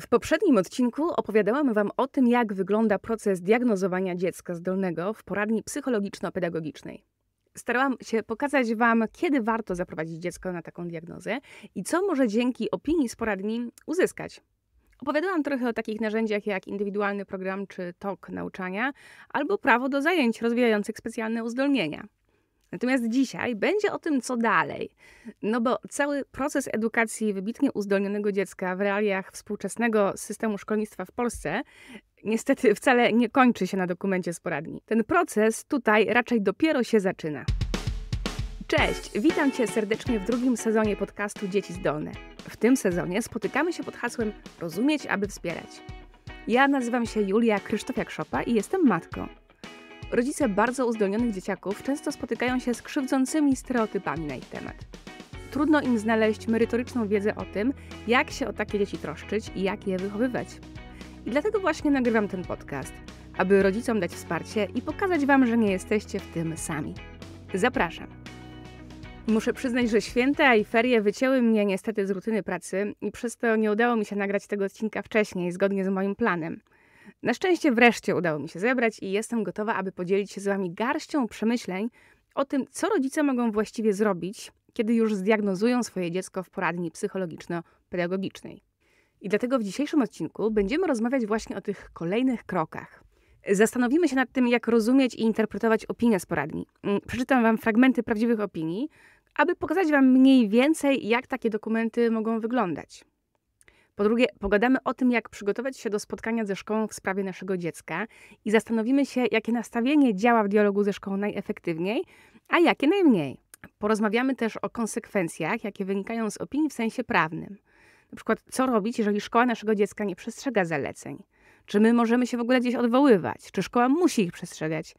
W poprzednim odcinku opowiadałam Wam o tym, jak wygląda proces diagnozowania dziecka zdolnego w poradni psychologiczno-pedagogicznej. Starałam się pokazać Wam, kiedy warto zaprowadzić dziecko na taką diagnozę i co może dzięki opinii z poradni uzyskać. Opowiadałam trochę o takich narzędziach jak indywidualny program czy tok nauczania albo prawo do zajęć rozwijających specjalne uzdolnienia. Natomiast dzisiaj będzie o tym, co dalej. No bo cały proces edukacji wybitnie uzdolnionego dziecka w realiach współczesnego systemu szkolnictwa w Polsce niestety wcale nie kończy się na dokumencie z poradni. Ten proces tutaj raczej dopiero się zaczyna. Cześć, witam Cię serdecznie w drugim sezonie podcastu Dzieci Zdolne. W tym sezonie spotykamy się pod hasłem Rozumieć, aby wspierać. Ja nazywam się Julia Krzysztofiak-Szopa i jestem matką. Rodzice bardzo uzdolnionych dzieciaków często spotykają się z krzywdzącymi stereotypami na ich temat. Trudno im znaleźć merytoryczną wiedzę o tym, jak się o takie dzieci troszczyć i jak je wychowywać. I dlatego właśnie nagrywam ten podcast, aby rodzicom dać wsparcie i pokazać Wam, że nie jesteście w tym sami. Zapraszam! Muszę przyznać, że święta i ferie wycięły mnie niestety z rutyny pracy i przez to nie udało mi się nagrać tego odcinka wcześniej, zgodnie z moim planem – na szczęście wreszcie udało mi się zebrać i jestem gotowa, aby podzielić się z Wami garścią przemyśleń o tym, co rodzice mogą właściwie zrobić, kiedy już zdiagnozują swoje dziecko w poradni psychologiczno-pedagogicznej. I dlatego w dzisiejszym odcinku będziemy rozmawiać właśnie o tych kolejnych krokach. Zastanowimy się nad tym, jak rozumieć i interpretować opinie z poradni. Mm, przeczytam Wam fragmenty prawdziwych opinii, aby pokazać Wam mniej więcej, jak takie dokumenty mogą wyglądać. Po drugie, pogadamy o tym, jak przygotować się do spotkania ze szkołą w sprawie naszego dziecka i zastanowimy się, jakie nastawienie działa w dialogu ze szkołą najefektywniej, a jakie najmniej. Porozmawiamy też o konsekwencjach, jakie wynikają z opinii w sensie prawnym. Na przykład, co robić, jeżeli szkoła naszego dziecka nie przestrzega zaleceń? Czy my możemy się w ogóle gdzieś odwoływać? Czy szkoła musi ich przestrzegać?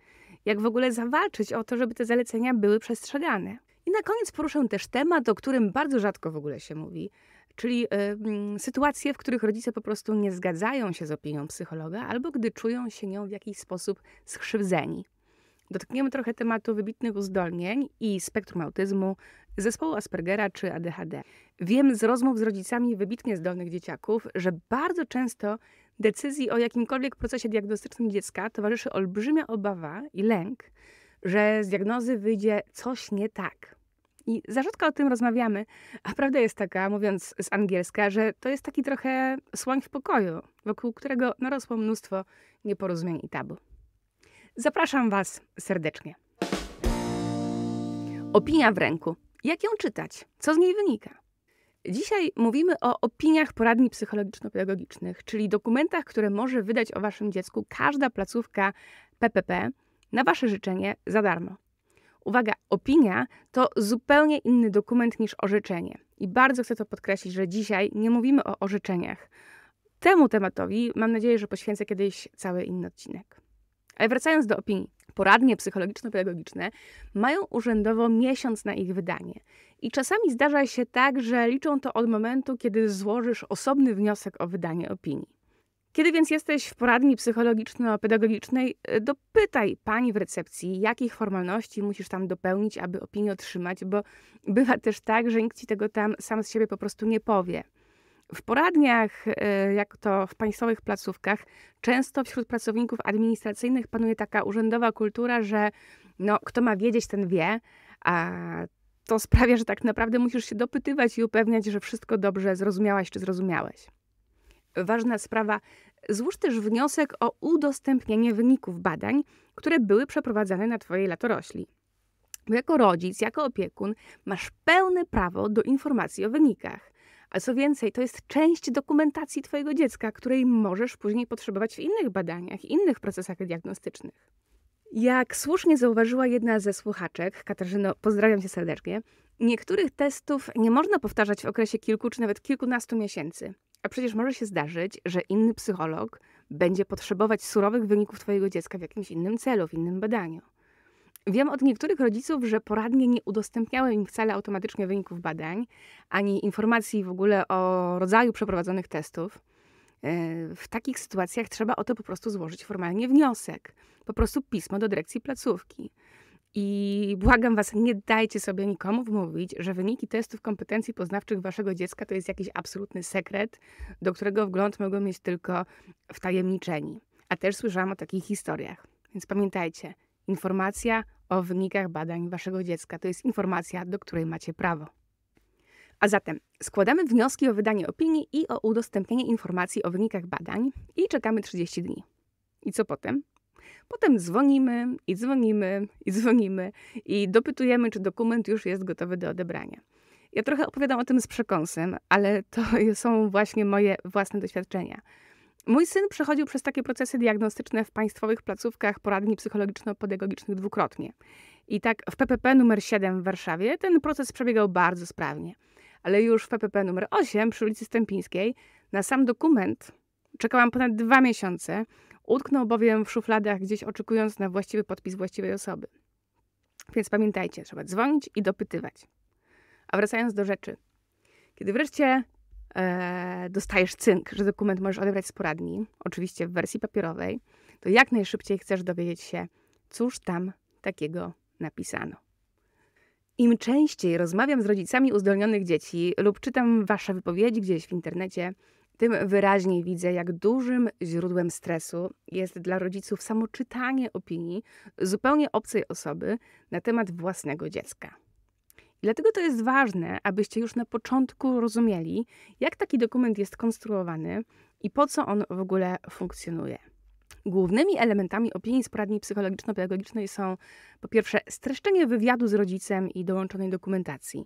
Jak w ogóle zawalczyć o to, żeby te zalecenia były przestrzegane? I na koniec poruszę też temat, o którym bardzo rzadko w ogóle się mówi, czyli y, mm, sytuacje, w których rodzice po prostu nie zgadzają się z opinią psychologa, albo gdy czują się nią w jakiś sposób skrzywdzeni. Dotkniemy trochę tematu wybitnych uzdolnień i spektrum autyzmu, zespołu Aspergera czy ADHD. Wiem z rozmów z rodzicami wybitnie zdolnych dzieciaków, że bardzo często decyzji o jakimkolwiek procesie diagnostycznym dziecka towarzyszy olbrzymia obawa i lęk, że z diagnozy wyjdzie coś nie tak. I za rzadko o tym rozmawiamy, a prawda jest taka, mówiąc z angielska, że to jest taki trochę słoń w pokoju, wokół którego narosło mnóstwo nieporozumień i tabu. Zapraszam Was serdecznie. Opinia w ręku. Jak ją czytać? Co z niej wynika? Dzisiaj mówimy o opiniach poradni psychologiczno-pedagogicznych, czyli dokumentach, które może wydać o waszym dziecku każda placówka PPP na wasze życzenie za darmo. Uwaga, opinia to zupełnie inny dokument niż orzeczenie. I bardzo chcę to podkreślić, że dzisiaj nie mówimy o orzeczeniach. Temu tematowi mam nadzieję, że poświęcę kiedyś cały inny odcinek. Ale wracając do opinii. Poradnie psychologiczno-pedagogiczne mają urzędowo miesiąc na ich wydanie. I czasami zdarza się tak, że liczą to od momentu, kiedy złożysz osobny wniosek o wydanie opinii. Kiedy więc jesteś w poradni psychologiczno-pedagogicznej, y, dopytaj pani w recepcji, jakich formalności musisz tam dopełnić, aby opinię otrzymać, bo bywa też tak, że nikt ci tego tam sam z siebie po prostu nie powie. W poradniach, y, jak to w państwowych placówkach, często wśród pracowników administracyjnych panuje taka urzędowa kultura, że no, kto ma wiedzieć, ten wie, a to sprawia, że tak naprawdę musisz się dopytywać i upewniać, że wszystko dobrze zrozumiałaś czy zrozumiałeś ważna sprawa, złóż też wniosek o udostępnienie wyników badań, które były przeprowadzane na Twojej latorośli. Bo jako rodzic, jako opiekun masz pełne prawo do informacji o wynikach. A co więcej, to jest część dokumentacji Twojego dziecka, której możesz później potrzebować w innych badaniach, innych procesach diagnostycznych. Jak słusznie zauważyła jedna ze słuchaczek, Katarzyno, pozdrawiam cię serdecznie, niektórych testów nie można powtarzać w okresie kilku czy nawet kilkunastu miesięcy. A przecież może się zdarzyć, że inny psycholog będzie potrzebować surowych wyników Twojego dziecka w jakimś innym celu, w innym badaniu. Wiem od niektórych rodziców, że poradnie nie udostępniały im wcale automatycznie wyników badań, ani informacji w ogóle o rodzaju przeprowadzonych testów. E, w takich sytuacjach trzeba o to po prostu złożyć formalnie wniosek, po prostu pismo do dyrekcji placówki. I błagam Was, nie dajcie sobie nikomu wmówić, że wyniki testów kompetencji poznawczych Waszego dziecka to jest jakiś absolutny sekret, do którego wgląd mogą mieć tylko wtajemniczeni. A też słyszałam o takich historiach. Więc pamiętajcie, informacja o wynikach badań Waszego dziecka to jest informacja, do której macie prawo. A zatem składamy wnioski o wydanie opinii i o udostępnienie informacji o wynikach badań i czekamy 30 dni. I co potem? Potem dzwonimy i dzwonimy i dzwonimy i dopytujemy, czy dokument już jest gotowy do odebrania. Ja trochę opowiadam o tym z przekąsem, ale to są właśnie moje własne doświadczenia. Mój syn przechodził przez takie procesy diagnostyczne w państwowych placówkach poradni psychologiczno-pedagogicznych dwukrotnie. I tak w PPP numer 7 w Warszawie ten proces przebiegał bardzo sprawnie. Ale już w PPP numer 8 przy ulicy Stępińskiej na sam dokument czekałam ponad dwa miesiące Utknął bowiem w szufladach gdzieś oczekując na właściwy podpis właściwej osoby. Więc pamiętajcie, trzeba dzwonić i dopytywać. A wracając do rzeczy. Kiedy wreszcie e, dostajesz cynk, że dokument możesz odebrać z poradni, oczywiście w wersji papierowej, to jak najszybciej chcesz dowiedzieć się, cóż tam takiego napisano. Im częściej rozmawiam z rodzicami uzdolnionych dzieci lub czytam wasze wypowiedzi gdzieś w internecie, tym wyraźniej widzę, jak dużym źródłem stresu jest dla rodziców samo czytanie opinii zupełnie obcej osoby na temat własnego dziecka. I dlatego to jest ważne, abyście już na początku rozumieli, jak taki dokument jest konstruowany i po co on w ogóle funkcjonuje. Głównymi elementami opinii z poradni psychologiczno-pedagogicznej są po pierwsze streszczenie wywiadu z rodzicem i dołączonej dokumentacji.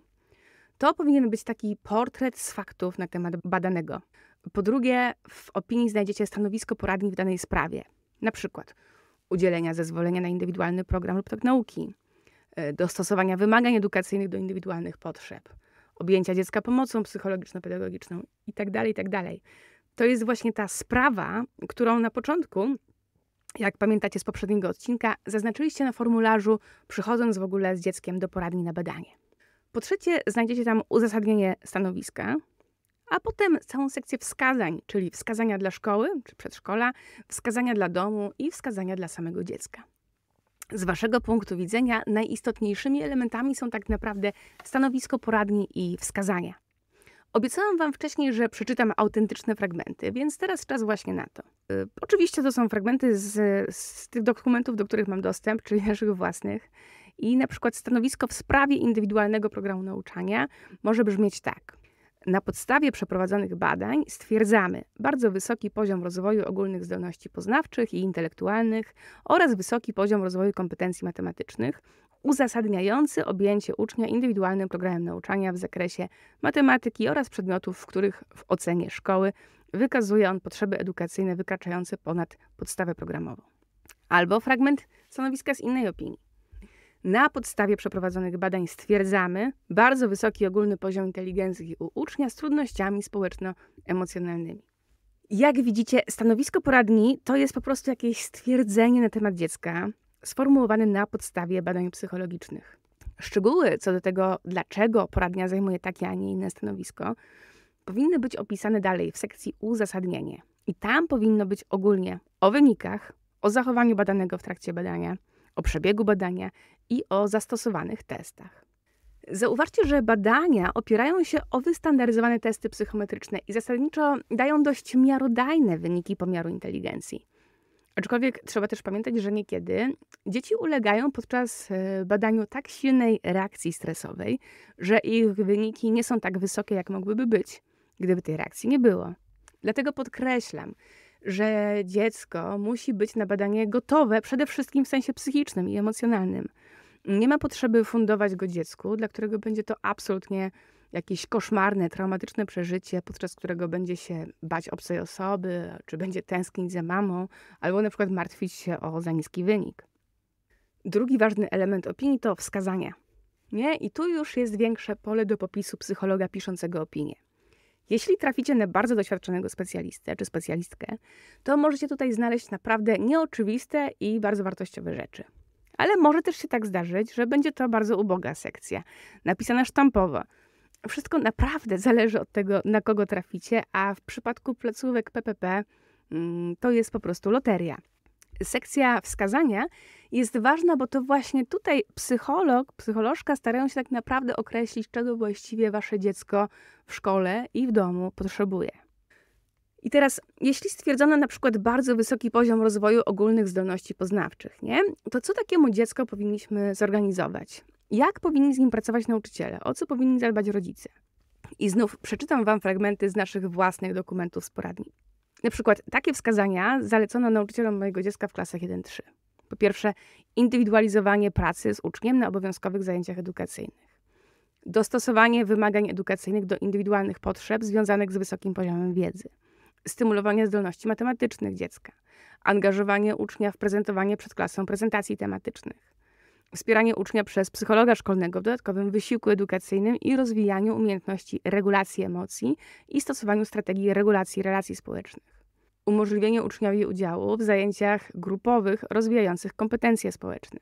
To powinien być taki portret z faktów na temat badanego. Po drugie, w opinii znajdziecie stanowisko poradni w danej sprawie, na przykład udzielenia zezwolenia na indywidualny program lub tak nauki, e, dostosowania wymagań edukacyjnych do indywidualnych potrzeb, objęcia dziecka pomocą psychologiczno-pedagogiczną itd., tak itd. Tak to jest właśnie ta sprawa, którą na początku, jak pamiętacie z poprzedniego odcinka, zaznaczyliście na formularzu, przychodząc w ogóle z dzieckiem do poradni na badanie. Po trzecie, znajdziecie tam uzasadnienie stanowiska, a potem całą sekcję wskazań, czyli wskazania dla szkoły czy przedszkola, wskazania dla domu i wskazania dla samego dziecka. Z Waszego punktu widzenia najistotniejszymi elementami są tak naprawdę stanowisko poradni i wskazania. Obiecałam Wam wcześniej, że przeczytam autentyczne fragmenty, więc teraz czas właśnie na to. Y, oczywiście to są fragmenty z, z tych dokumentów, do których mam dostęp, czyli naszych własnych. I na przykład stanowisko w sprawie indywidualnego programu nauczania może brzmieć tak. Na podstawie przeprowadzonych badań stwierdzamy bardzo wysoki poziom rozwoju ogólnych zdolności poznawczych i intelektualnych oraz wysoki poziom rozwoju kompetencji matematycznych, uzasadniający objęcie ucznia indywidualnym programem nauczania w zakresie matematyki oraz przedmiotów, w których w ocenie szkoły wykazuje on potrzeby edukacyjne wykraczające ponad podstawę programową. Albo fragment stanowiska z innej opinii. Na podstawie przeprowadzonych badań stwierdzamy bardzo wysoki ogólny poziom inteligencji u ucznia z trudnościami społeczno-emocjonalnymi. Jak widzicie, stanowisko poradni to jest po prostu jakieś stwierdzenie na temat dziecka, sformułowane na podstawie badań psychologicznych. Szczegóły co do tego, dlaczego poradnia zajmuje takie, a nie inne stanowisko, powinny być opisane dalej w sekcji uzasadnienie. I tam powinno być ogólnie o wynikach, o zachowaniu badanego w trakcie badania, o przebiegu badania i o zastosowanych testach. Zauważcie, że badania opierają się o wystandaryzowane testy psychometryczne i zasadniczo dają dość miarodajne wyniki pomiaru inteligencji. Aczkolwiek trzeba też pamiętać, że niekiedy dzieci ulegają podczas e, badaniu tak silnej reakcji stresowej, że ich wyniki nie są tak wysokie, jak mogłyby być, gdyby tej reakcji nie było. Dlatego podkreślam, że dziecko musi być na badanie gotowe przede wszystkim w sensie psychicznym i emocjonalnym. Nie ma potrzeby fundować go dziecku, dla którego będzie to absolutnie jakieś koszmarne, traumatyczne przeżycie, podczas którego będzie się bać obcej osoby, czy będzie tęsknić za mamą, albo na przykład martwić się o za niski wynik. Drugi ważny element opinii to wskazania. Nie? I tu już jest większe pole do popisu psychologa piszącego opinię. Jeśli traficie na bardzo doświadczonego specjalistę czy specjalistkę, to możecie tutaj znaleźć naprawdę nieoczywiste i bardzo wartościowe rzeczy. Ale może też się tak zdarzyć, że będzie to bardzo uboga sekcja, napisana sztampowo. Wszystko naprawdę zależy od tego, na kogo traficie, a w przypadku placówek PPP mm, to jest po prostu loteria. Sekcja wskazania jest ważna, bo to właśnie tutaj psycholog, psycholożka starają się tak naprawdę określić, czego właściwie wasze dziecko w szkole i w domu potrzebuje. I teraz, jeśli stwierdzono na przykład bardzo wysoki poziom rozwoju ogólnych zdolności poznawczych, nie? to co takiemu dziecko powinniśmy zorganizować? Jak powinni z nim pracować nauczyciele? O co powinni zadbać rodzice? I znów przeczytam Wam fragmenty z naszych własnych dokumentów z poradni. Na przykład takie wskazania zalecono nauczycielom mojego dziecka w klasach 1-3. Po pierwsze, indywidualizowanie pracy z uczniem na obowiązkowych zajęciach edukacyjnych. Dostosowanie wymagań edukacyjnych do indywidualnych potrzeb związanych z wysokim poziomem wiedzy stymulowanie zdolności matematycznych dziecka, angażowanie ucznia w prezentowanie przed klasą prezentacji tematycznych, wspieranie ucznia przez psychologa szkolnego w dodatkowym wysiłku edukacyjnym i rozwijaniu umiejętności regulacji emocji i stosowaniu strategii regulacji relacji społecznych. Umożliwienie uczniowi udziału w zajęciach grupowych rozwijających kompetencje społeczne.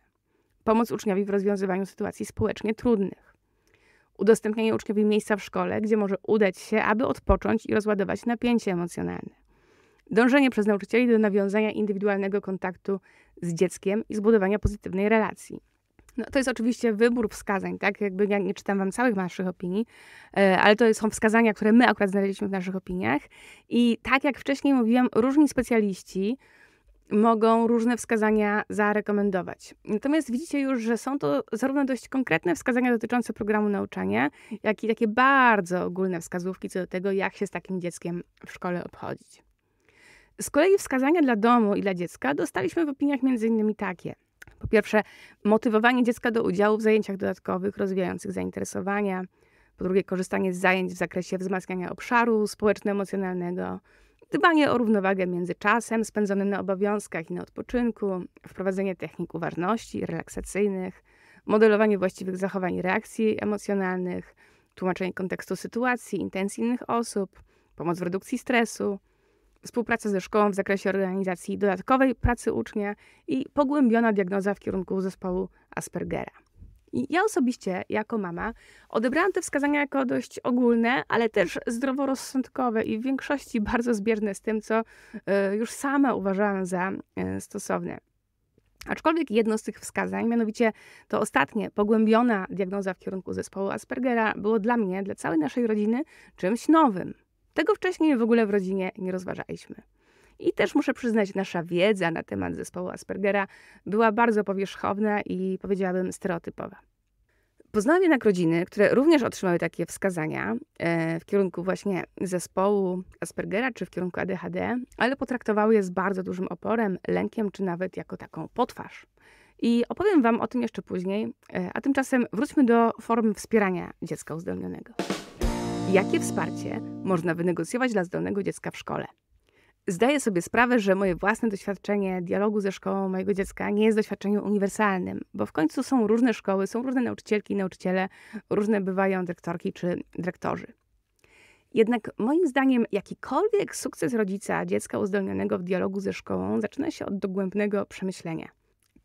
Pomoc uczniowi w rozwiązywaniu sytuacji społecznie trudnych udostępnianie uczniowi miejsca w szkole, gdzie może udać się, aby odpocząć i rozładować napięcie emocjonalne. Dążenie przez nauczycieli do nawiązania indywidualnego kontaktu z dzieckiem i zbudowania pozytywnej relacji. No, to jest oczywiście wybór wskazań, tak? Jakby ja nie czytam wam całych naszych opinii, e, ale to są wskazania, które my akurat znaleźliśmy w naszych opiniach. I tak jak wcześniej mówiłam, różni specjaliści mogą różne wskazania zarekomendować. Natomiast widzicie już, że są to zarówno dość konkretne wskazania dotyczące programu nauczania, jak i takie bardzo ogólne wskazówki co do tego, jak się z takim dzieckiem w szkole obchodzić. Z kolei wskazania dla domu i dla dziecka dostaliśmy w opiniach m.in. takie. Po pierwsze, motywowanie dziecka do udziału w zajęciach dodatkowych, rozwijających zainteresowania. Po drugie, korzystanie z zajęć w zakresie wzmacniania obszaru społeczno-emocjonalnego, Dbanie o równowagę między czasem spędzonym na obowiązkach i na odpoczynku, wprowadzenie technik uważności, relaksacyjnych, modelowanie właściwych zachowań i reakcji emocjonalnych, tłumaczenie kontekstu sytuacji, intencji innych osób, pomoc w redukcji stresu, współpraca ze szkołą w zakresie organizacji dodatkowej pracy ucznia i pogłębiona diagnoza w kierunku zespołu Aspergera. I ja osobiście, jako mama, odebrałam te wskazania jako dość ogólne, ale też zdroworozsądkowe i w większości bardzo zbieżne z tym, co e, już sama uważałam za e, stosowne. Aczkolwiek jedno z tych wskazań, mianowicie to ostatnie, pogłębiona diagnoza w kierunku zespołu Aspergera, było dla mnie, dla całej naszej rodziny czymś nowym. Tego wcześniej w ogóle w rodzinie nie rozważaliśmy. I też muszę przyznać, nasza wiedza na temat zespołu Aspergera była bardzo powierzchowna i powiedziałabym stereotypowa. Poznałam jednak rodziny, które również otrzymały takie wskazania e, w kierunku właśnie zespołu Aspergera czy w kierunku ADHD, ale potraktowały je z bardzo dużym oporem, lękiem czy nawet jako taką potwarz. I opowiem Wam o tym jeszcze później, e, a tymczasem wróćmy do form wspierania dziecka uzdolnionego. Jakie wsparcie można wynegocjować dla zdolnego dziecka w szkole? zdaję sobie sprawę, że moje własne doświadczenie dialogu ze szkołą mojego dziecka nie jest doświadczeniem uniwersalnym, bo w końcu są różne szkoły, są różne nauczycielki i nauczyciele, różne bywają dyrektorki czy dyrektorzy. Jednak moim zdaniem jakikolwiek sukces rodzica dziecka uzdolnionego w dialogu ze szkołą zaczyna się od dogłębnego przemyślenia.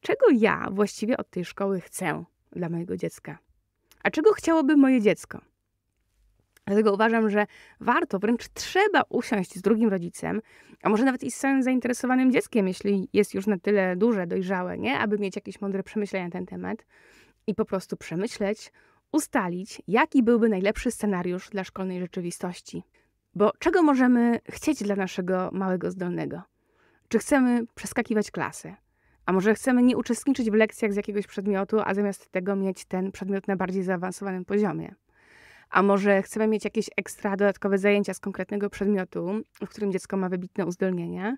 Czego ja właściwie od tej szkoły chcę dla mojego dziecka? A czego chciałoby moje dziecko? Dlatego uważam, że warto, wręcz trzeba usiąść z drugim rodzicem, a może nawet i z samym zainteresowanym dzieckiem, jeśli jest już na tyle duże, dojrzałe, nie? aby mieć jakieś mądre przemyślenia na ten temat i po prostu przemyśleć, ustalić, jaki byłby najlepszy scenariusz dla szkolnej rzeczywistości. Bo czego możemy chcieć dla naszego małego zdolnego? Czy chcemy przeskakiwać klasy? A może chcemy nie uczestniczyć w lekcjach z jakiegoś przedmiotu, a zamiast tego mieć ten przedmiot na bardziej zaawansowanym poziomie? a może chcemy mieć jakieś ekstra dodatkowe zajęcia z konkretnego przedmiotu, w którym dziecko ma wybitne uzdolnienia,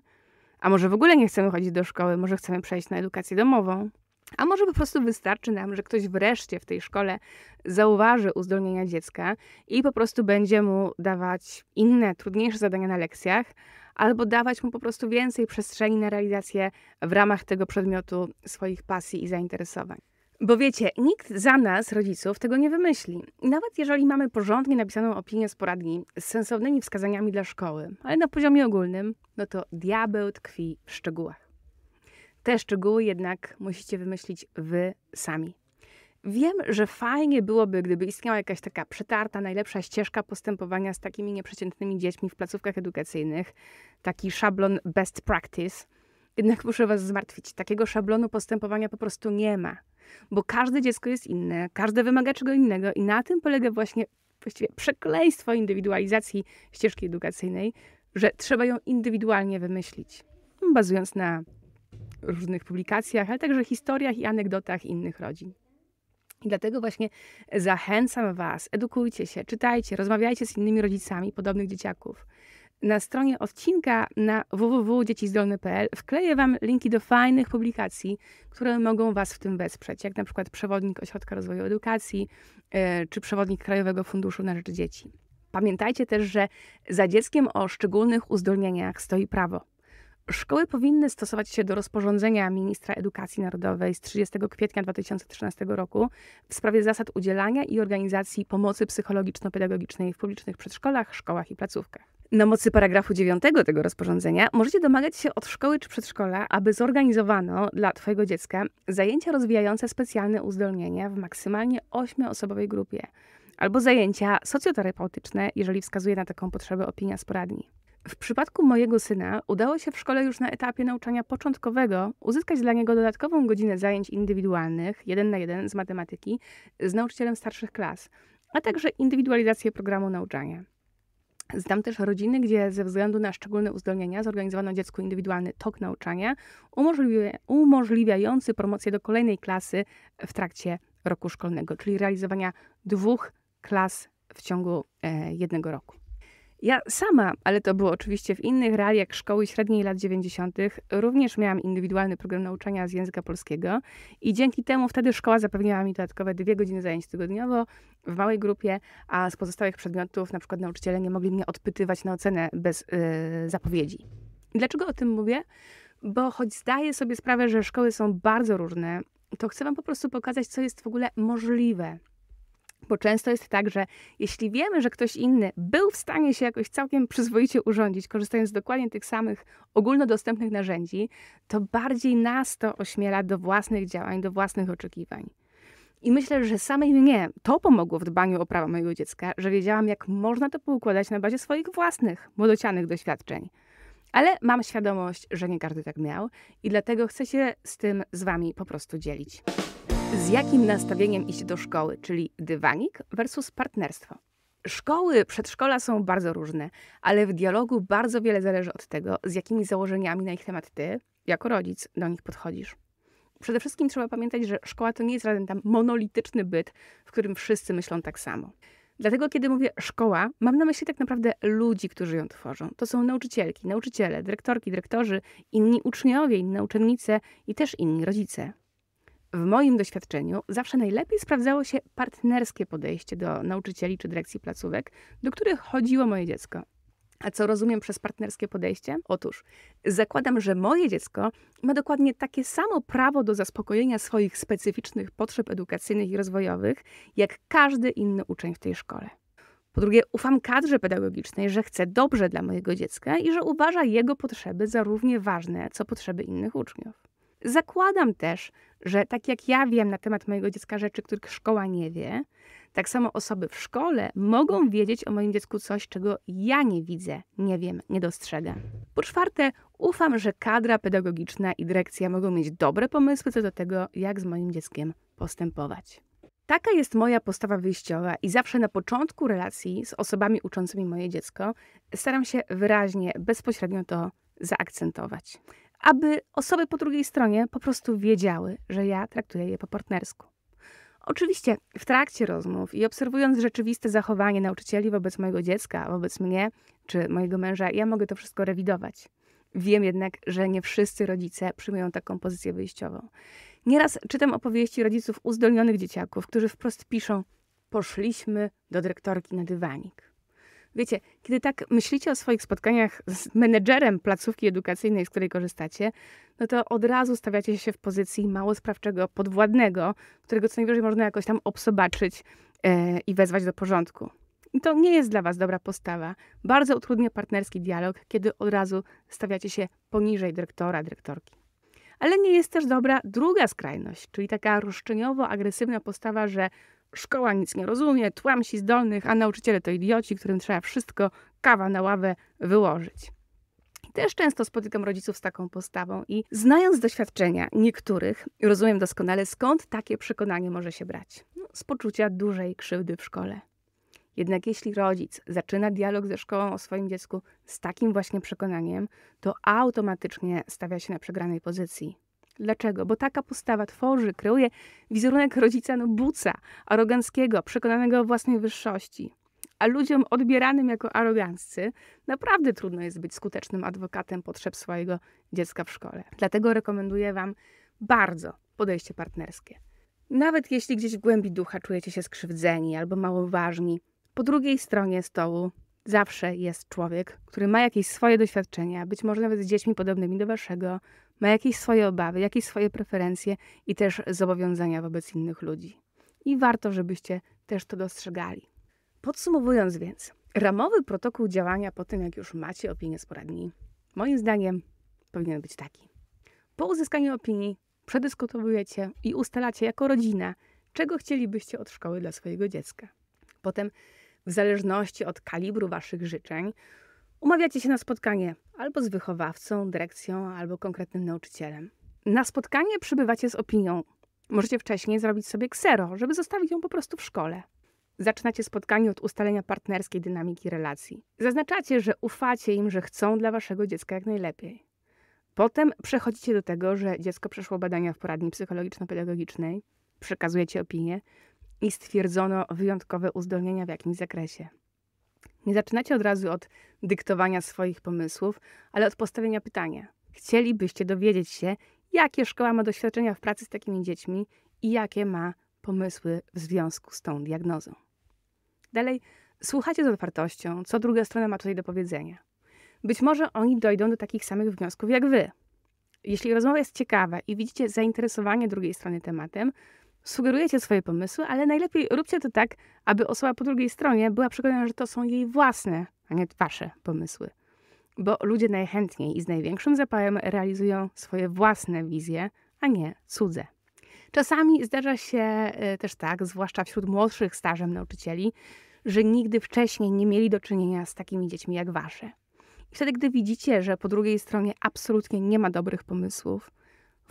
a może w ogóle nie chcemy chodzić do szkoły, może chcemy przejść na edukację domową. A może po prostu wystarczy nam, że ktoś wreszcie w tej szkole zauważy uzdolnienia dziecka i po prostu będzie mu dawać inne, trudniejsze zadania na lekcjach, albo dawać mu po prostu więcej przestrzeni na realizację w ramach tego przedmiotu swoich pasji i zainteresowań. Bo wiecie, nikt za nas, rodziców, tego nie wymyśli. Nawet jeżeli mamy porządnie napisaną opinię z poradni z sensownymi wskazaniami dla szkoły, ale na poziomie ogólnym, no to diabeł tkwi w szczegółach. Te szczegóły jednak musicie wymyślić wy sami. Wiem, że fajnie byłoby, gdyby istniała jakaś taka przetarta, najlepsza ścieżka postępowania z takimi nieprzeciętnymi dziećmi w placówkach edukacyjnych, taki szablon best practice. Jednak muszę Was zmartwić, takiego szablonu postępowania po prostu nie ma bo każde dziecko jest inne, każde wymaga czego innego i na tym polega właśnie właściwie przekleństwo indywidualizacji ścieżki edukacyjnej, że trzeba ją indywidualnie wymyślić, bazując na różnych publikacjach, ale także historiach i anegdotach innych rodzin. I dlatego właśnie zachęcam Was, edukujcie się, czytajcie, rozmawiajcie z innymi rodzicami podobnych dzieciaków na stronie odcinka na www.dziecizdolne.pl wkleję Wam linki do fajnych publikacji, które mogą Was w tym wesprzeć, jak na przykład przewodnik Ośrodka Rozwoju Edukacji e, czy przewodnik Krajowego Funduszu na Rzecz Dzieci. Pamiętajcie też, że za dzieckiem o szczególnych uzdolnieniach stoi prawo. Szkoły powinny stosować się do rozporządzenia ministra edukacji narodowej z 30 kwietnia 2013 roku w sprawie zasad udzielania i organizacji pomocy psychologiczno-pedagogicznej w publicznych przedszkolach, szkołach i placówkach. Na mocy paragrafu 9 tego rozporządzenia możecie domagać się od szkoły czy przedszkola, aby zorganizowano dla Twojego dziecka zajęcia rozwijające specjalne uzdolnienia w maksymalnie 8-osobowej grupie, albo zajęcia socjoterapeutyczne, jeżeli wskazuje na taką potrzebę opinia z poradni. W przypadku mojego syna udało się w szkole już na etapie nauczania początkowego uzyskać dla niego dodatkową godzinę zajęć indywidualnych, jeden na jeden z matematyki, z nauczycielem starszych klas, a także indywidualizację programu nauczania. Znam też rodziny, gdzie ze względu na szczególne uzdolnienia zorganizowano dziecku indywidualny tok nauczania, umożliwiający promocję do kolejnej klasy w trakcie roku szkolnego, czyli realizowania dwóch klas w ciągu e, jednego roku. Ja sama, ale to było oczywiście w innych realiach szkoły średniej lat 90., również miałam indywidualny program nauczania z języka polskiego i dzięki temu wtedy szkoła zapewniała mi dodatkowe dwie godziny zajęć tygodniowo w małej grupie, a z pozostałych przedmiotów na przykład nauczyciele nie mogli mnie odpytywać na ocenę bez yy, zapowiedzi. dlaczego o tym mówię? Bo choć zdaję sobie sprawę, że szkoły są bardzo różne, to chcę Wam po prostu pokazać, co jest w ogóle możliwe bo często jest tak, że jeśli wiemy, że ktoś inny był w stanie się jakoś całkiem przyzwoicie urządzić, korzystając z dokładnie tych samych ogólnodostępnych narzędzi, to bardziej nas to ośmiela do własnych działań, do własnych oczekiwań. I myślę, że samej mnie to pomogło w dbaniu o prawa mojego dziecka, że wiedziałam, jak można to poukładać na bazie swoich własnych, młodocianych doświadczeń. Ale mam świadomość, że nie każdy tak miał i dlatego chcę się z tym z Wami po prostu dzielić. Z jakim nastawieniem iść do szkoły, czyli dywanik versus partnerstwo? Szkoły, przedszkola są bardzo różne, ale w dialogu bardzo wiele zależy od tego, z jakimi założeniami na ich temat ty, jako rodzic, do nich podchodzisz. Przede wszystkim trzeba pamiętać, że szkoła to nie jest żaden tam monolityczny byt, w którym wszyscy myślą tak samo. Dlatego, kiedy mówię szkoła, mam na myśli tak naprawdę ludzi, którzy ją tworzą. To są nauczycielki, nauczyciele, dyrektorki, dyrektorzy, inni uczniowie, inne uczennice i też inni rodzice. W moim doświadczeniu zawsze najlepiej sprawdzało się partnerskie podejście do nauczycieli czy dyrekcji placówek, do których chodziło moje dziecko. A co rozumiem przez partnerskie podejście? Otóż zakładam, że moje dziecko ma dokładnie takie samo prawo do zaspokojenia swoich specyficznych potrzeb edukacyjnych i rozwojowych, jak każdy inny uczeń w tej szkole. Po drugie, ufam kadrze pedagogicznej, że chce dobrze dla mojego dziecka i że uważa jego potrzeby za równie ważne, co potrzeby innych uczniów. Zakładam też, że tak jak ja wiem na temat mojego dziecka rzeczy, których szkoła nie wie, tak samo osoby w szkole mogą wiedzieć o moim dziecku coś, czego ja nie widzę, nie wiem, nie dostrzegam. Po czwarte, ufam, że kadra pedagogiczna i dyrekcja mogą mieć dobre pomysły co do tego, jak z moim dzieckiem postępować. Taka jest moja postawa wyjściowa i zawsze na początku relacji z osobami uczącymi moje dziecko staram się wyraźnie, bezpośrednio to zaakcentować aby osoby po drugiej stronie po prostu wiedziały, że ja traktuję je po partnersku. Oczywiście w trakcie rozmów i obserwując rzeczywiste zachowanie nauczycieli wobec mojego dziecka, wobec mnie czy mojego męża, ja mogę to wszystko rewidować. Wiem jednak, że nie wszyscy rodzice przyjmują taką pozycję wyjściową. Nieraz czytam opowieści rodziców uzdolnionych dzieciaków, którzy wprost piszą: Poszliśmy do dyrektorki na dywanik. Wiecie, kiedy tak myślicie o swoich spotkaniach z menedżerem placówki edukacyjnej, z której korzystacie, no to od razu stawiacie się w pozycji mało sprawczego podwładnego, którego co najwyżej można jakoś tam obsobaczyć yy, i wezwać do porządku. I to nie jest dla Was dobra postawa. Bardzo utrudnia partnerski dialog, kiedy od razu stawiacie się poniżej dyrektora, dyrektorki. Ale nie jest też dobra druga skrajność, czyli taka roszczeniowo-agresywna postawa, że szkoła nic nie rozumie, tłamsi zdolnych, a nauczyciele to idioci, którym trzeba wszystko kawa na ławę wyłożyć. Też często spotykam rodziców z taką postawą i znając doświadczenia niektórych, rozumiem doskonale, skąd takie przekonanie może się brać. No, z poczucia dużej krzywdy w szkole. Jednak jeśli rodzic zaczyna dialog ze szkołą o swoim dziecku z takim właśnie przekonaniem, to automatycznie stawia się na przegranej pozycji. Dlaczego? Bo taka postawa tworzy, kreuje wizerunek rodzica no buca, aroganckiego, przekonanego o własnej wyższości. A ludziom odbieranym jako aroganccy naprawdę trudno jest być skutecznym adwokatem potrzeb swojego dziecka w szkole. Dlatego rekomenduję Wam bardzo podejście partnerskie. Nawet jeśli gdzieś w głębi ducha czujecie się skrzywdzeni albo mało ważni, po drugiej stronie stołu zawsze jest człowiek, który ma jakieś swoje doświadczenia, być może nawet z dziećmi podobnymi do waszego, ma jakieś swoje obawy, jakieś swoje preferencje i też zobowiązania wobec innych ludzi. I warto, żebyście też to dostrzegali. Podsumowując więc, ramowy protokół działania po tym, jak już macie opinię z poradni, moim zdaniem powinien być taki. Po uzyskaniu opinii przedyskutowujecie i ustalacie jako rodzina, czego chcielibyście od szkoły dla swojego dziecka. Potem, w zależności od kalibru Waszych życzeń, Umawiacie się na spotkanie albo z wychowawcą, dyrekcją, albo konkretnym nauczycielem. Na spotkanie przybywacie z opinią. Możecie wcześniej zrobić sobie ksero, żeby zostawić ją po prostu w szkole. Zaczynacie spotkanie od ustalenia partnerskiej dynamiki relacji. Zaznaczacie, że ufacie im, że chcą dla waszego dziecka jak najlepiej. Potem przechodzicie do tego, że dziecko przeszło badania w poradni psychologiczno-pedagogicznej, przekazujecie opinię i stwierdzono wyjątkowe uzdolnienia w jakimś zakresie. Nie zaczynacie od razu od dyktowania swoich pomysłów, ale od postawienia pytania. Chcielibyście dowiedzieć się, jakie szkoła ma doświadczenia w pracy z takimi dziećmi i jakie ma pomysły w związku z tą diagnozą. Dalej, słuchacie z otwartością, co druga strona ma tutaj do powiedzenia. Być może oni dojdą do takich samych wniosków jak wy. Jeśli rozmowa jest ciekawa i widzicie zainteresowanie drugiej strony tematem, sugerujecie swoje pomysły, ale najlepiej róbcie to tak, aby osoba po drugiej stronie była przekonana, że to są jej własne, a nie wasze pomysły. Bo ludzie najchętniej i z największym zapałem realizują swoje własne wizje, a nie cudze. Czasami zdarza się e, też tak, zwłaszcza wśród młodszych stażem nauczycieli, że nigdy wcześniej nie mieli do czynienia z takimi dziećmi jak wasze. I wtedy, gdy widzicie, że po drugiej stronie absolutnie nie ma dobrych pomysłów,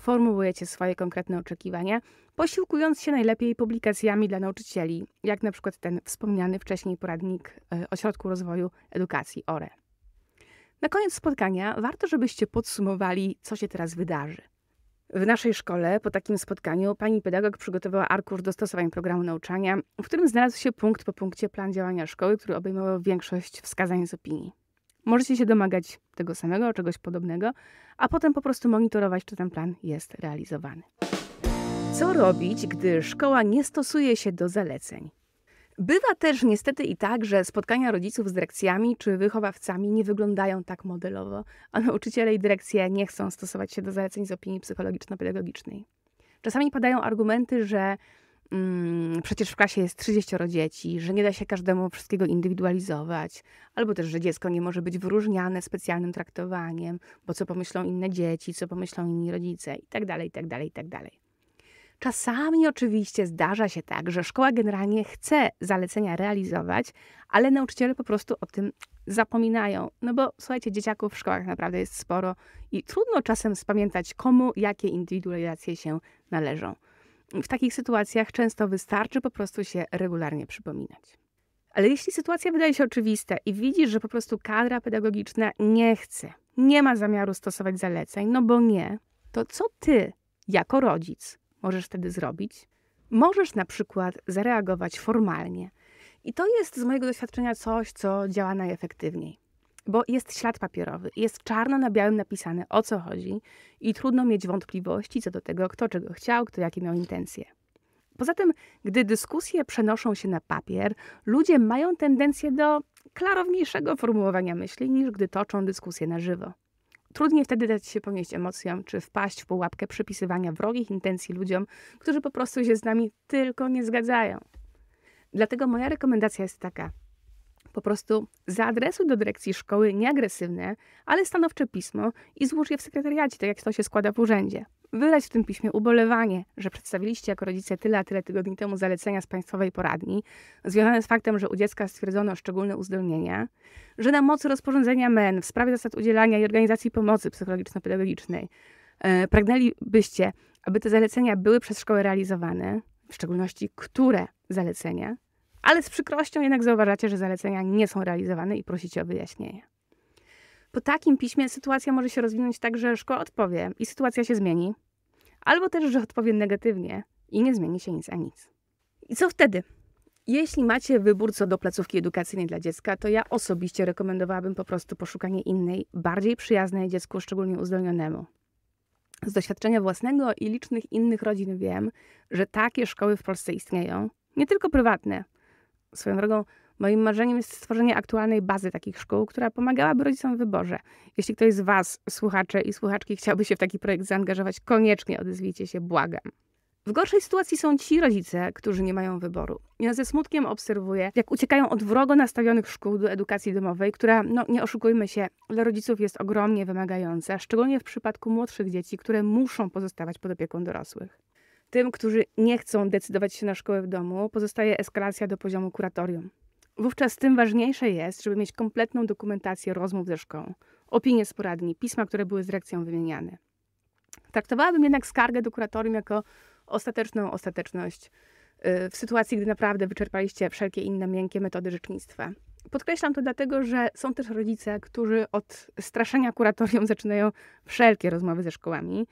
formułujecie swoje konkretne oczekiwania, posiłkując się najlepiej publikacjami dla nauczycieli, jak na przykład ten wspomniany wcześniej poradnik e, Ośrodku Rozwoju Edukacji ORE. Na koniec spotkania warto, żebyście podsumowali, co się teraz wydarzy. W naszej szkole po takim spotkaniu pani pedagog przygotowała arkusz dostosowań programu nauczania, w którym znalazł się punkt po punkcie plan działania szkoły, który obejmował większość wskazań z opinii. Możecie się domagać tego samego, czegoś podobnego, a potem po prostu monitorować, czy ten plan jest realizowany. Co robić, gdy szkoła nie stosuje się do zaleceń? Bywa też niestety i tak, że spotkania rodziców z dyrekcjami czy wychowawcami nie wyglądają tak modelowo, a nauczyciele i dyrekcje nie chcą stosować się do zaleceń z opinii psychologiczno-pedagogicznej. Czasami padają argumenty, że mm, przecież w klasie jest 30 dzieci, że nie da się każdemu wszystkiego indywidualizować, albo też, że dziecko nie może być wyróżniane specjalnym traktowaniem, bo co pomyślą inne dzieci, co pomyślą inni rodzice itd., itd., itd. Czasami oczywiście zdarza się tak, że szkoła generalnie chce zalecenia realizować, ale nauczyciele po prostu o tym zapominają. No bo słuchajcie, dzieciaków w szkołach naprawdę jest sporo i trudno czasem spamiętać, komu jakie indywidualizacje się należą. W takich sytuacjach często wystarczy po prostu się regularnie przypominać. Ale jeśli sytuacja wydaje się oczywista i widzisz, że po prostu kadra pedagogiczna nie chce, nie ma zamiaru stosować zaleceń, no bo nie, to co ty jako rodzic możesz wtedy zrobić? Możesz na przykład zareagować formalnie. I to jest z mojego doświadczenia coś, co działa najefektywniej bo jest ślad papierowy, jest czarno na białym napisane o co chodzi i trudno mieć wątpliwości co do tego, kto czego chciał, kto jakie miał intencje. Poza tym, gdy dyskusje przenoszą się na papier, ludzie mają tendencję do klarowniejszego formułowania myśli niż gdy toczą dyskusję na żywo. Trudniej wtedy dać się ponieść emocjom, czy wpaść w pułapkę przypisywania wrogich intencji ludziom, którzy po prostu się z nami tylko nie zgadzają. Dlatego moja rekomendacja jest taka – po prostu zaadresuj do dyrekcji szkoły nieagresywne, ale stanowcze pismo i złóż je w sekretariacie, tak jak to się składa w urzędzie. Wyraź w tym piśmie ubolewanie, że przedstawiliście jako rodzice tyle a tyle tygodni temu zalecenia z państwowej poradni, związane z faktem, że u dziecka stwierdzono szczególne uzdolnienia, że na mocy rozporządzenia MEN w sprawie zasad udzielania i organizacji pomocy psychologiczno-pedagogicznej e, pragnęlibyście, aby te zalecenia były przez szkołę realizowane, w szczególności które zalecenia, ale z przykrością jednak zauważacie, że zalecenia nie są realizowane i prosicie o wyjaśnienie. Po takim piśmie sytuacja może się rozwinąć tak, że szkoła odpowie i sytuacja się zmieni, albo też, że odpowie negatywnie i nie zmieni się nic a nic. I co wtedy? Jeśli macie wybór co do placówki edukacyjnej dla dziecka, to ja osobiście rekomendowałabym po prostu poszukanie innej, bardziej przyjaznej dziecku, szczególnie uzdolnionemu. Z doświadczenia własnego i licznych innych rodzin wiem, że takie szkoły w Polsce istnieją, nie tylko prywatne, swoją drogą, moim marzeniem jest stworzenie aktualnej bazy takich szkół, która pomagałaby rodzicom w wyborze. Jeśli ktoś z Was, słuchacze i słuchaczki, chciałby się w taki projekt zaangażować, koniecznie odezwijcie się, błagam. W gorszej sytuacji są ci rodzice, którzy nie mają wyboru. Ja ze smutkiem obserwuję, jak uciekają od wrogo nastawionych szkół do edukacji domowej, która, no nie oszukujmy się, dla rodziców jest ogromnie wymagająca, szczególnie w przypadku młodszych dzieci, które muszą pozostawać pod opieką dorosłych. Tym, którzy nie chcą decydować się na szkołę w domu, pozostaje eskalacja do poziomu kuratorium. Wówczas tym ważniejsze jest, żeby mieć kompletną dokumentację rozmów ze szkołą, opinie z poradni, pisma, które były z dyrekcją wymieniane. Traktowałabym jednak skargę do kuratorium jako ostateczną ostateczność y, w sytuacji, gdy naprawdę wyczerpaliście wszelkie inne miękkie metody rzecznictwa. Podkreślam to dlatego, że są też rodzice, którzy od straszenia kuratorium zaczynają wszelkie rozmowy ze szkołami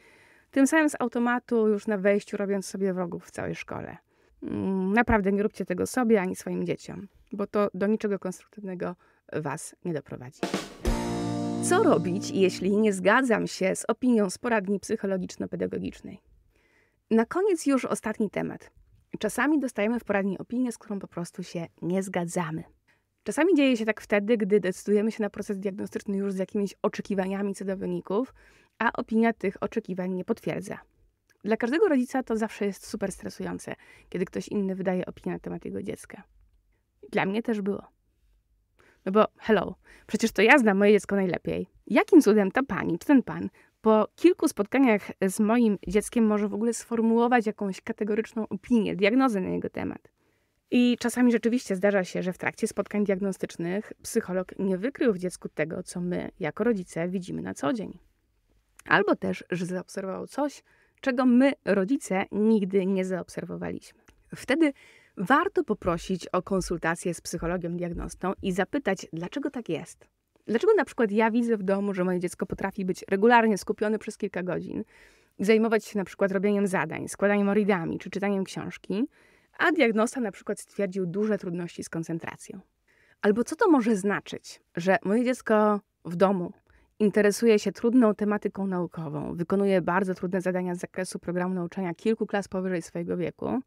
tym samym z automatu już na wejściu robiąc sobie wrogów w całej szkole. Mm, naprawdę nie róbcie tego sobie ani swoim dzieciom, bo to do niczego konstruktywnego Was nie doprowadzi. Co robić, jeśli nie zgadzam się z opinią z poradni psychologiczno-pedagogicznej? Na koniec już ostatni temat. Czasami dostajemy w poradni opinię, z którą po prostu się nie zgadzamy. Czasami dzieje się tak wtedy, gdy decydujemy się na proces diagnostyczny już z jakimiś oczekiwaniami co do wyników, a opinia tych oczekiwań nie potwierdza. Dla każdego rodzica to zawsze jest super stresujące, kiedy ktoś inny wydaje opinię na temat jego dziecka. Dla mnie też było. No bo hello, przecież to ja znam moje dziecko najlepiej. Jakim cudem ta pani czy ten pan po kilku spotkaniach z moim dzieckiem może w ogóle sformułować jakąś kategoryczną opinię, diagnozę na jego temat? I czasami rzeczywiście zdarza się, że w trakcie spotkań diagnostycznych psycholog nie wykrył w dziecku tego, co my, jako rodzice, widzimy na co dzień. Albo też, że zaobserwował coś, czego my, rodzice, nigdy nie zaobserwowaliśmy. Wtedy warto poprosić o konsultację z psychologiem diagnostą i zapytać, dlaczego tak jest. Dlaczego na przykład ja widzę w domu, że moje dziecko potrafi być regularnie skupione przez kilka godzin, zajmować się na przykład robieniem zadań, składaniem origami czy czytaniem książki, a diagnosta na przykład stwierdził duże trudności z koncentracją. Albo co to może znaczyć, że moje dziecko w domu Interesuje się trudną tematyką naukową, wykonuje bardzo trudne zadania z zakresu programu nauczania kilku klas powyżej swojego wieku,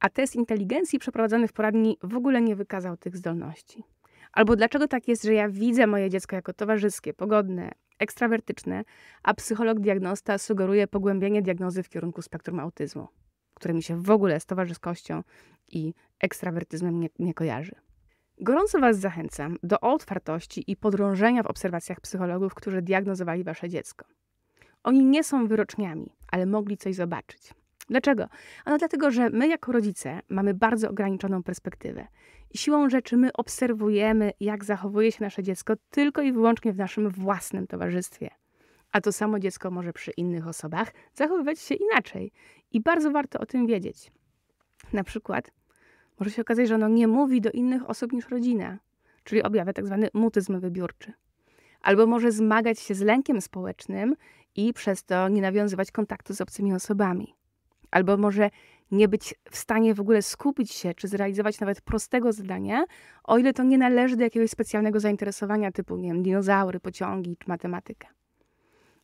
a test inteligencji przeprowadzony w poradni w ogóle nie wykazał tych zdolności. Albo dlaczego tak jest, że ja widzę moje dziecko jako towarzyskie, pogodne, ekstrawertyczne, a psycholog diagnosta sugeruje pogłębienie diagnozy w kierunku spektrum autyzmu, które mi się w ogóle z towarzyskością i ekstrawertyzmem nie, nie kojarzy. Gorąco Was zachęcam do otwartości i podrążenia w obserwacjach psychologów, którzy diagnozowali Wasze dziecko. Oni nie są wyroczniami, ale mogli coś zobaczyć. Dlaczego? Ano dlatego, że my jako rodzice mamy bardzo ograniczoną perspektywę. Siłą rzeczy my obserwujemy, jak zachowuje się nasze dziecko tylko i wyłącznie w naszym własnym towarzystwie. A to samo dziecko może przy innych osobach zachowywać się inaczej. I bardzo warto o tym wiedzieć. Na przykład może się okazać, że ono nie mówi do innych osób niż rodzina, czyli objawia tak zwany mutyzm wybiórczy. Albo może zmagać się z lękiem społecznym i przez to nie nawiązywać kontaktu z obcymi osobami. Albo może nie być w stanie w ogóle skupić się czy zrealizować nawet prostego zadania, o ile to nie należy do jakiegoś specjalnego zainteresowania typu, nie wiem, dinozaury, pociągi czy matematyka.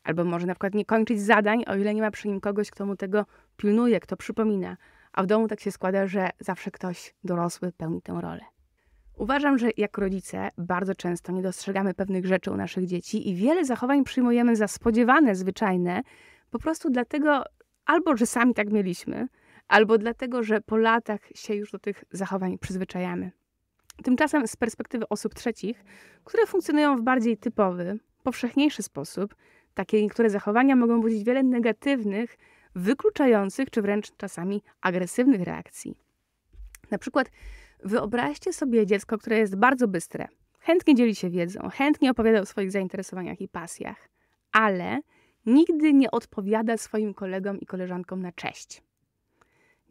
Albo może na przykład nie kończyć zadań, o ile nie ma przy nim kogoś, kto mu tego pilnuje, kto przypomina, a w domu tak się składa, że zawsze ktoś dorosły pełni tę rolę. Uważam, że jak rodzice bardzo często nie dostrzegamy pewnych rzeczy u naszych dzieci i wiele zachowań przyjmujemy za spodziewane, zwyczajne, po prostu dlatego, albo że sami tak mieliśmy, albo dlatego, że po latach się już do tych zachowań przyzwyczajamy. Tymczasem z perspektywy osób trzecich, które funkcjonują w bardziej typowy, powszechniejszy sposób, takie niektóre zachowania mogą budzić wiele negatywnych wykluczających czy wręcz czasami agresywnych reakcji. Na przykład wyobraźcie sobie dziecko, które jest bardzo bystre, chętnie dzieli się wiedzą, chętnie opowiada o swoich zainteresowaniach i pasjach, ale nigdy nie odpowiada swoim kolegom i koleżankom na cześć.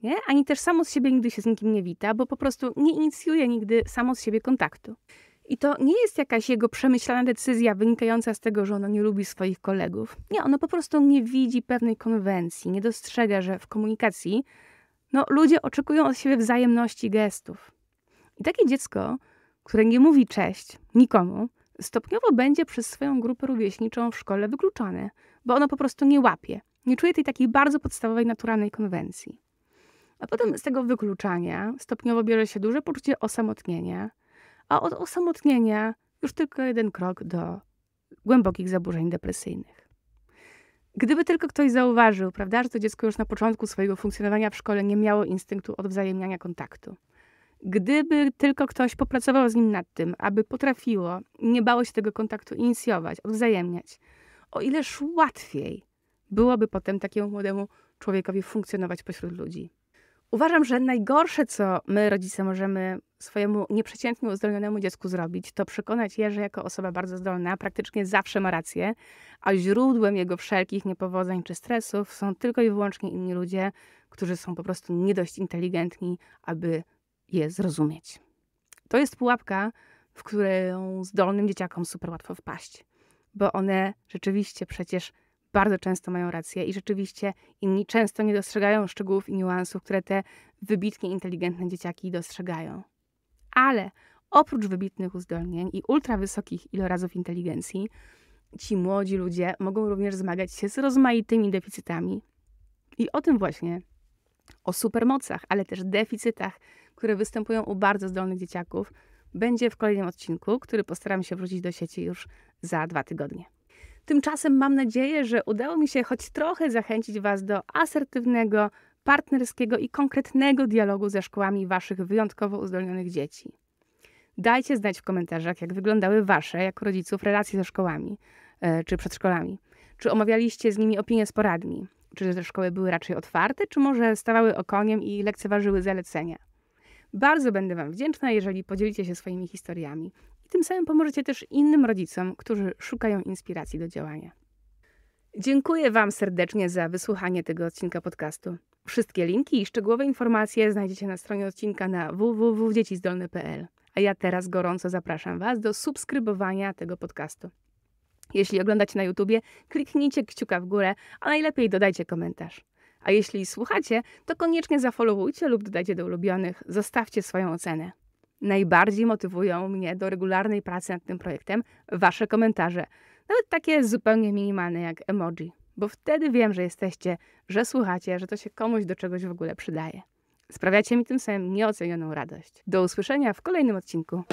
Nie? Ani też samo z siebie nigdy się z nikim nie wita, bo po prostu nie inicjuje nigdy samo z siebie kontaktu. I to nie jest jakaś jego przemyślana decyzja wynikająca z tego, że ono nie lubi swoich kolegów. Nie, ono po prostu nie widzi pewnej konwencji, nie dostrzega, że w komunikacji no, ludzie oczekują od siebie wzajemności gestów. I takie dziecko, które nie mówi cześć nikomu, stopniowo będzie przez swoją grupę rówieśniczą w szkole wykluczane, bo ono po prostu nie łapie, nie czuje tej takiej bardzo podstawowej, naturalnej konwencji. A potem z tego wykluczania stopniowo bierze się duże poczucie osamotnienia, a od osamotnienia już tylko jeden krok do głębokich zaburzeń depresyjnych. Gdyby tylko ktoś zauważył, prawda, że to dziecko już na początku swojego funkcjonowania w szkole nie miało instynktu odwzajemniania kontaktu. Gdyby tylko ktoś popracował z nim nad tym, aby potrafiło, nie bało się tego kontaktu inicjować, odwzajemniać, o ileż łatwiej byłoby potem takiemu młodemu człowiekowi funkcjonować pośród ludzi. Uważam, że najgorsze, co my, rodzice, możemy swojemu nieprzeciętnie uzdolnionemu dziecku zrobić, to przekonać je, że jako osoba bardzo zdolna praktycznie zawsze ma rację, a źródłem jego wszelkich niepowodzeń czy stresów są tylko i wyłącznie inni ludzie, którzy są po prostu nie dość inteligentni, aby je zrozumieć. To jest pułapka, w którą zdolnym dzieciakom super łatwo wpaść, bo one rzeczywiście przecież bardzo często mają rację i rzeczywiście inni często nie dostrzegają szczegółów i niuansów, które te wybitnie inteligentne dzieciaki dostrzegają. Ale oprócz wybitnych uzdolnień i ultrawysokich ilorazów inteligencji, ci młodzi ludzie mogą również zmagać się z rozmaitymi deficytami. I o tym właśnie, o supermocach, ale też deficytach, które występują u bardzo zdolnych dzieciaków, będzie w kolejnym odcinku, który postaram się wrócić do sieci już za dwa tygodnie. Tymczasem mam nadzieję, że udało mi się choć trochę zachęcić Was do asertywnego, partnerskiego i konkretnego dialogu ze szkołami Waszych wyjątkowo uzdolnionych dzieci. Dajcie znać w komentarzach, jak wyglądały Wasze, jako rodziców, relacje ze szkołami yy, czy przedszkolami. Czy omawialiście z nimi opinie z poradni? Czy te szkoły były raczej otwarte, czy może stawały okoniem i lekceważyły zalecenia? Bardzo będę Wam wdzięczna, jeżeli podzielicie się swoimi historiami. Tym samym pomożecie też innym rodzicom, którzy szukają inspiracji do działania. Dziękuję Wam serdecznie za wysłuchanie tego odcinka podcastu. Wszystkie linki i szczegółowe informacje znajdziecie na stronie odcinka na www.dziecizdolne.pl. A ja teraz gorąco zapraszam Was do subskrybowania tego podcastu. Jeśli oglądacie na YouTubie, kliknijcie kciuka w górę, a najlepiej dodajcie komentarz. A jeśli słuchacie, to koniecznie zafollowujcie lub dodajcie do ulubionych, zostawcie swoją ocenę najbardziej motywują mnie do regularnej pracy nad tym projektem Wasze komentarze. Nawet takie zupełnie minimalne jak emoji, bo wtedy wiem, że jesteście, że słuchacie, że to się komuś do czegoś w ogóle przydaje. Sprawiacie mi tym samym nieocenioną radość. Do usłyszenia w kolejnym odcinku.